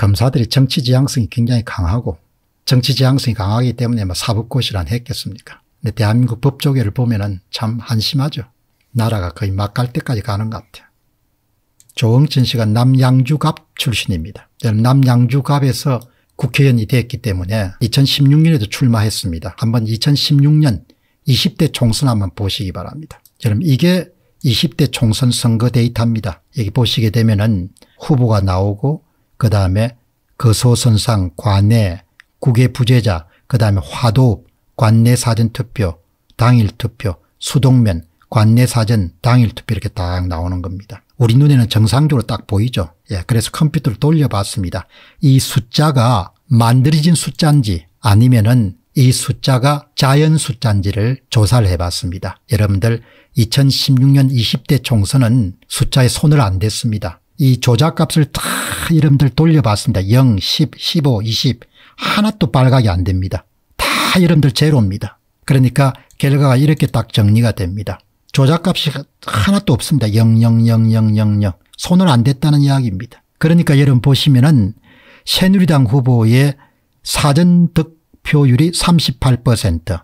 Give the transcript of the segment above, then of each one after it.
검사들이 정치지향성이 굉장히 강하고 정치지향성이 강하기 때문에 뭐 사법고시란 했겠습니까. 근데 대한민국 법조계를 보면 참 한심하죠. 나라가 거의 막 갈 때까지 가는 것 같아요. 조응천 씨가 남양주갑 출신입니다. 남양주갑에서 국회의원이 됐기 때문에 2016년에도 출마했습니다. 한번 2016년 20대 총선 한번 보시기 바랍니다. 여러분 이게 20대 총선 선거 데이터입니다. 여기 보시게 되면 은 후보가 나오고 그 다음에 그 소선상 관내 국외 부재자 그 다음에 화도읍 관내 사전투표 당일투표 수동면 관내 사전 당일투표 이렇게 딱 나오는 겁니다. 우리 눈에는 정상적으로 딱 보이죠. 예, 그래서 컴퓨터를 돌려봤습니다. 이 숫자가 만들어진 숫자인지 아니면은 이 숫자가 자연 숫자인지를 조사를 해봤습니다. 여러분들 2016년 20대 총선은 숫자에 손을 안 댔습니다. 이 조작값을 다 이름들 돌려봤습니다. 0, 10, 15, 20 하나도 발각이 안 됩니다. 다 이름들 제로입니다. 그러니까 결과가 이렇게 딱 정리가 됩니다. 조작값이 하나도 없습니다. 0, 0, 0, 0, 0, 0 손을 안 댔다는 이야기입니다. 그러니까 여러분 보시면은 새누리당 후보의 사전 득표율이 38%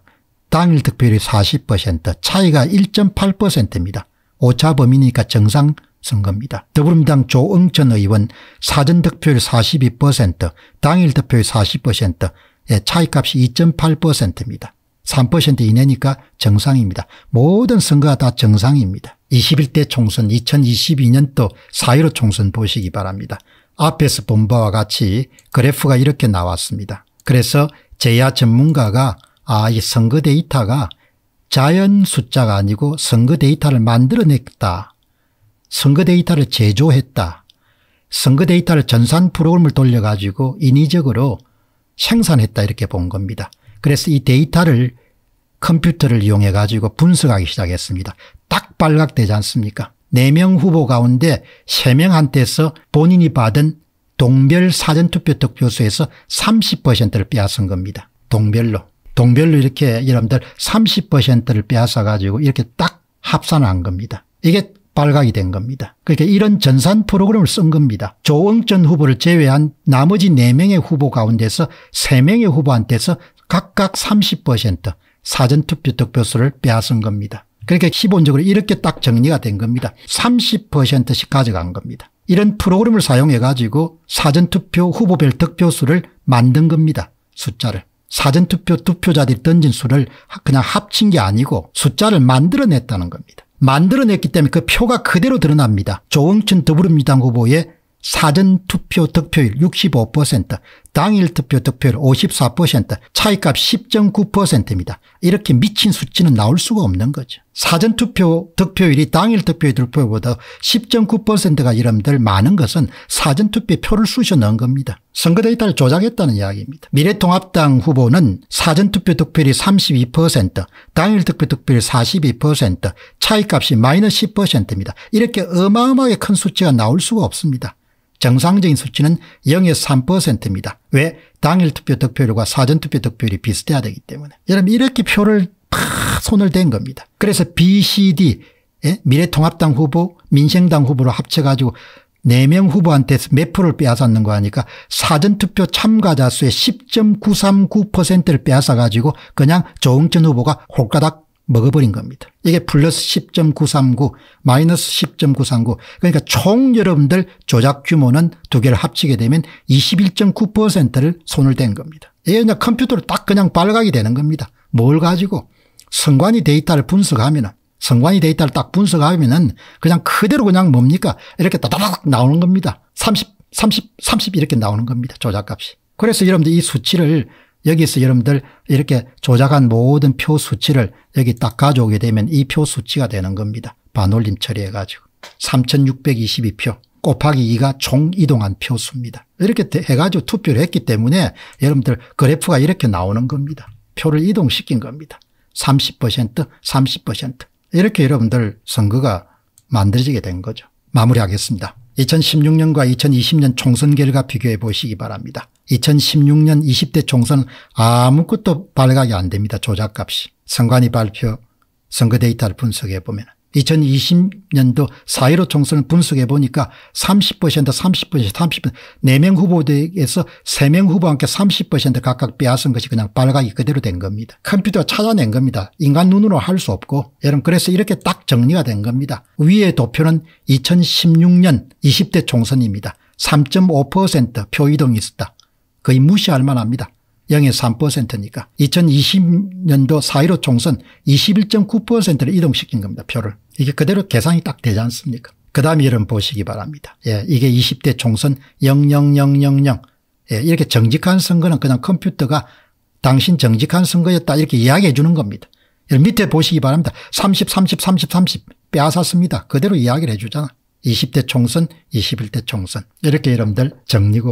당일 득표율이 40% 차이가 1.8%입니다. 오차 범위니까 정상 선거입니다. 더불어민당 조응천 의원 사전 득표율 42% 당일 득표율 40%의 차이값이 2.8%입니다. 3% 이내니까 정상입니다. 모든 선거가 다 정상입니다. 21대 총선 2022년도 4.15 총선 보시기 바랍니다. 앞에서 본 바와 같이 그래프가 이렇게 나왔습니다. 그래서 제야 전문가가 아이 선거 데이터가 자연 숫자가 아니고 선거 데이터를 만들어냈다 선거 데이터를 제조했다. 선거 데이터를 전산 프로그램을 돌려가지고 인위적으로 생산했다 이렇게 본 겁니다. 그래서 이 데이터를 컴퓨터를 이용해 가지고 분석하기 시작했습니다. 딱 발각되지 않습니까 4명 후보 가운데 3명한테서 본인이 받은 동별 사전투표 득표수에서 30%를 빼앗은 겁니다. 동별로. 동별로 이렇게 여러분들 30%를 빼앗아 가지고 이렇게 딱 합산한 겁니다. 이게 발각이 된 겁니다. 그러니까 이런 전산 프로그램을 쓴 겁니다. 조응천 후보를 제외한 나머지 4명의 후보 가운데서 3명의 후보한테서 각각 30% 사전투표 득표수를 빼앗은 겁니다. 그렇게 그러니까 기본적으로 이렇게 딱 정리가 된 겁니다. 30%씩 가져간 겁니다. 이런 프로그램을 사용해 가지고 사전투표 후보별 득표수를 만든 겁니다. 숫자를. 사전투표 투표자들이 던진 수를 그냥 합친 게 아니고 숫자를 만들어냈다는 겁니다. 만들어냈기 때문에 그 표가 그대로 드러납니다. 조응천 더불어민주당 후보의 사전투표 득표율 65% 당일 투표 득표율 54% 차이값 10.9%입니다. 이렇게 미친 수치는 나올 수가 없는 거죠. 사전투표 득표율이 당일 투표 율 득표보다 10.9%가 여러분들 많은 것은 사전투표 표를 쑤셔 넣은 겁니다. 선거 데이터를 조작했다는 이야기입니다. 미래통합당 후보는 사전투표 득표율이 32% 당일 투표 득표율 42% 차이값이 마이너스 10%입니다. 이렇게 어마어마하게 큰 수치가 나올 수가 없습니다. 정상적인 수치는 0 3%입니다. 왜? 당일 투표 득표율과 사전 투표 득표율이 비슷해야 되기 때문에. 여러분 이렇게 표를 팍 손을 댄 겁니다. 그래서 BCD 예? 미래통합당 후보 민생당 후보로 합쳐가지고 4명 후보한테 몇 프로를 빼앗았는 거 하니까 사전투표 참가자 수의 10.939%를 빼앗아가지고 그냥 조응천 후보가 홀가닥 먹어버린 겁니다. 이게 플러스 10.939 마이너스 10.939 그러니까 총 여러분들 조작 규모는 두 개를 합치게 되면 21.9%를 손을 댄 겁니다. 이게 그냥 컴퓨터로 딱 그냥 발각이 되는 겁니다. 뭘 가지고 성관이 데이터를 분석하면 은 성관이 데이터를 딱 분석하면 은 그냥 그대로 그냥 뭡니까 이렇게 따다닥 나오는 겁니다. 30, 30, 30 이렇게 나오는 겁니다. 조작값이. 그래서 여러분들 이 수치를 여기서 여러분들 이렇게 조작한 모든 표 수치를 여기 딱 가져오게 되면 이 표 수치가 되는 겁니다. 반올림 처리해가지고 3622표 곱하기 2가 총 이동한 표수입니다. 이렇게 해가지고 투표를 했기 때문에 여러분들 그래프가 이렇게 나오는 겁니다. 표를 이동시킨 겁니다. 30% 30% 이렇게 여러분들 선거가 만들어지게 된 거죠. 마무리하겠습니다. 2016년과 2020년 총선 결과 비교해 보시기 바랍니다. 2016년 20대 총선 아무것도 발각이 안 됩니다. 조작값이. 선관위 발표 선거 데이터를 분석해 보면 2020년도 4.15 총선을 분석해 보니까 30% 30% 30% 4명 후보에서 3명 후보와 함께 30% 각각 빼앗은 것이 그냥 발각이 그대로 된 겁니다. 컴퓨터가 찾아낸 겁니다. 인간 눈으로 할 수 없고 여러분 그래서 이렇게 딱 정리가 된 겁니다. 위의 도표는 2016년 20대 총선입니다. 3.5% 표이동이 있었다. 거의 무시할 만합니다. 0.3%니까. 2020년도 4.15 총선 21.9%를 이동시킨 겁니다. 표를. 이게 그대로 계산이 딱 되지 않습니까? 그 다음 이름 보시기 바랍니다. 예, 이게 20대 총선 00000. 예, 이렇게 정직한 선거는 그냥 컴퓨터가 당신 정직한 선거였다 이렇게 이야기해 주는 겁니다. 밑에 보시기 바랍니다. 30, 30, 30, 30 빼앗았습니다. 그대로 이야기를 해 주잖아. 20대 총선, 21대 총선 이렇게 여러분들 정리를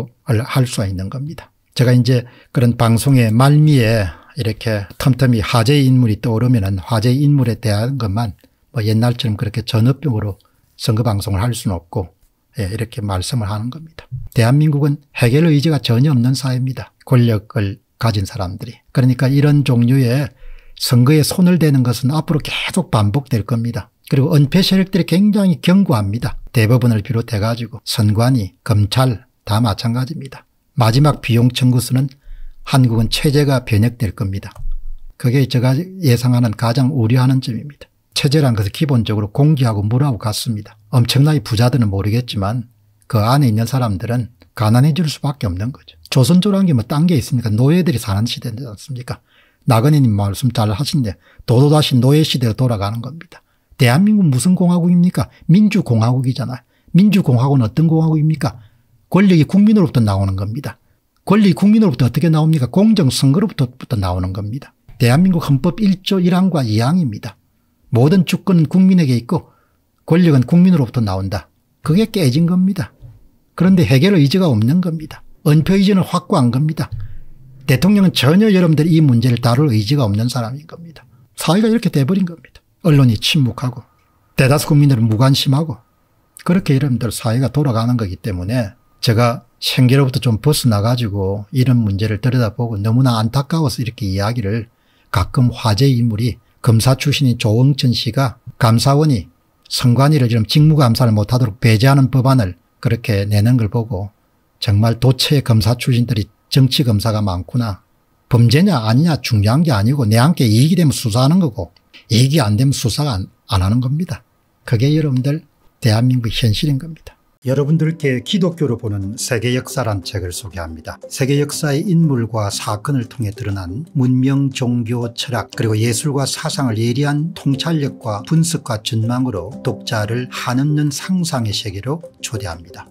할 수가 있는 겁니다. 제가 이제 그런 방송의 말미에 이렇게 틈틈이 화제 의 인물이 떠오르면 화제 의 인물에 대한 것만 뭐 옛날처럼 그렇게 전업용으로 선거 방송을 할 수는 없고 예, 이렇게 말씀을 하는 겁니다. 대한민국은 해결 의지가 전혀 없는 사회입니다. 권력을 가진 사람들이. 그러니까 이런 종류의 선거에 손을 대는 것은 앞으로 계속 반복될 겁니다. 그리고 은폐 세력들이 굉장히 견고합니다. 대법원을 비롯해 가지고 선관위 검찰 다 마찬가지입니다. 마지막 비용 청구서는 한국은 체제가 변혁될 겁니다. 그게 제가 예상하는 가장 우려하는 점입니다. 체제란 것은 기본적으로 공기하고 물하고 같습니다. 엄청나게 부자들은 모르겠지만 그 안에 있는 사람들은 가난해질 수밖에 없는 거죠. 조선조라는 게뭐 딴 게 있습니까? 노예들이 사는 시대지 않습니까? 나그네님 말씀 잘 하신데 도도다시 노예 시대로 돌아가는 겁니다. 대한민국 무슨 공화국입니까? 민주공화국이잖아. 민주공화국은 어떤 공화국입니까? 권력이 국민으로부터 나오는 겁니다. 권리 국민으로부터 어떻게 나옵니까? 공정선거로부터 나오는 겁니다. 대한민국 헌법 1조 1항과 2항입니다. 모든 주권은 국민에게 있고 권력은 국민으로부터 나온다. 그게 깨진 겁니다. 그런데 해결의 의지가 없는 겁니다. 은폐 의지는 확고한 겁니다. 대통령은 전혀 여러분들이 이 문제를 다룰 의지가 없는 사람인 겁니다. 사회가 이렇게 돼버린 겁니다. 언론이 침묵하고 대다수 국민들은 무관심하고 그렇게 여러분들 사회가 돌아가는 거기 때문에 제가 생계로부터 좀 벗어나가지고 이런 문제를 들여다보고 너무나 안타까워서 이렇게 이야기를 가끔 화제 인물이 검사 출신인 조응천 씨가 감사원이 선관위를 지금 직무감사를 못하도록 배제하는 법안을 그렇게 내는 걸 보고 정말 도처의 검사 출신들이 정치 검사가 많구나. 범죄냐 아니냐 중요한 게 아니고 내한테 이익이 되면 수사하는 거고 이익안 되면 수사가 안, 안 하는 겁니다. 그게 여러분들 대한민국 현실인 겁니다. 여러분들께 기독교로 보는 세계 역사란 책을 소개합니다. 세계 역사의 인물과 사건을 통해 드러난 문명, 종교, 철학 그리고 예술과 사상을 예리한 통찰력과 분석과 전망으로 독자를 한없는 상상의 세계로 초대합니다.